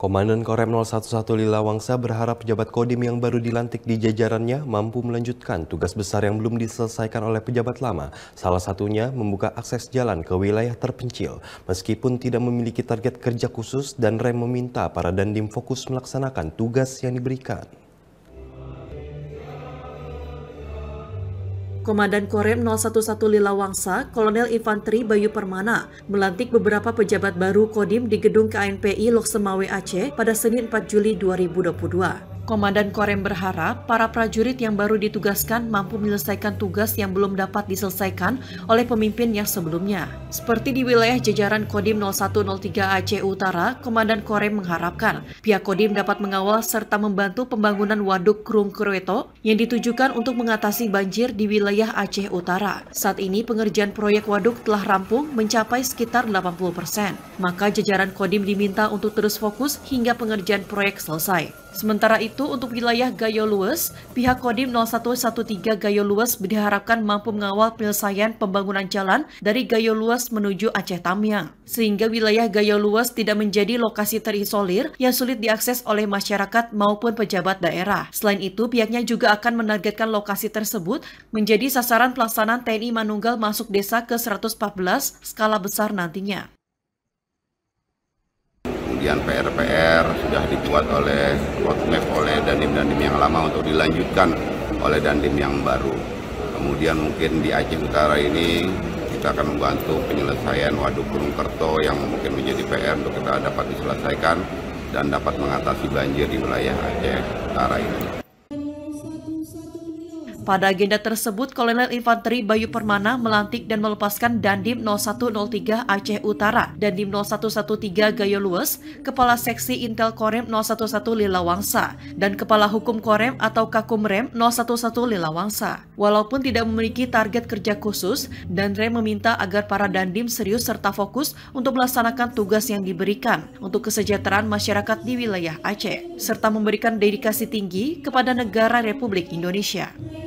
Komandan Korem 011 Wangsa berharap pejabat Kodim yang baru dilantik di jajarannya mampu melanjutkan tugas besar yang belum diselesaikan oleh pejabat lama, salah satunya membuka akses jalan ke wilayah terpencil. Meskipun tidak memiliki target kerja khusus dan Rem meminta para dandim fokus melaksanakan tugas yang diberikan. Komandan Korem 011 Wangsa Kolonel Infanteri Bayu Permana, melantik beberapa pejabat baru Kodim di gedung KNPI Loksemawe Aceh pada Senin 4 Juli 2022. Komandan Korem berharap para prajurit yang baru ditugaskan mampu menyelesaikan tugas yang belum dapat diselesaikan oleh pemimpin yang sebelumnya. Seperti di wilayah jajaran Kodim 0103 Aceh Utara, Komandan Korem mengharapkan pihak Kodim dapat mengawal serta membantu pembangunan Waduk Krung Kureto yang ditujukan untuk mengatasi banjir di wilayah Aceh Utara. Saat ini pengerjaan proyek waduk telah rampung mencapai sekitar 80 persen. Maka jajaran Kodim diminta untuk terus fokus hingga pengerjaan proyek selesai. Sementara itu, untuk wilayah Gayo Lues, pihak Kodim 0113 Gayo Lues diharapkan mampu mengawal penyelesaian pembangunan jalan dari Gayo Lues menuju Aceh Tamiang, sehingga wilayah Gayo Lues tidak menjadi lokasi terisolir yang sulit diakses oleh masyarakat maupun pejabat daerah. Selain itu, pihaknya juga akan menargetkan lokasi tersebut menjadi sasaran pelaksanaan TNI Manunggal masuk desa ke-114 skala besar nantinya kemudian PR-PR sudah dibuat oleh roadmap oleh dandim-dandim yang lama untuk dilanjutkan oleh dandim yang baru. Kemudian mungkin di Aceh Utara ini kita akan membantu penyelesaian Waduk Gunung Kerto yang mungkin menjadi PR untuk kita dapat diselesaikan dan dapat mengatasi banjir di wilayah Aceh Utara ini. Pada agenda tersebut, Kolonel Infanteri Bayu Permana melantik dan melepaskan Dandim 0103 Aceh Utara, Dandim 0113 Gayo Lues, Kepala Seksi Intel Korem 011 Lilawangsa, dan Kepala Hukum Korem atau Kakumrem 011 Lilawangsa. Walaupun tidak memiliki target kerja khusus, Dandrem meminta agar para Dandim serius serta fokus untuk melaksanakan tugas yang diberikan untuk kesejahteraan masyarakat di wilayah Aceh, serta memberikan dedikasi tinggi kepada negara Republik Indonesia.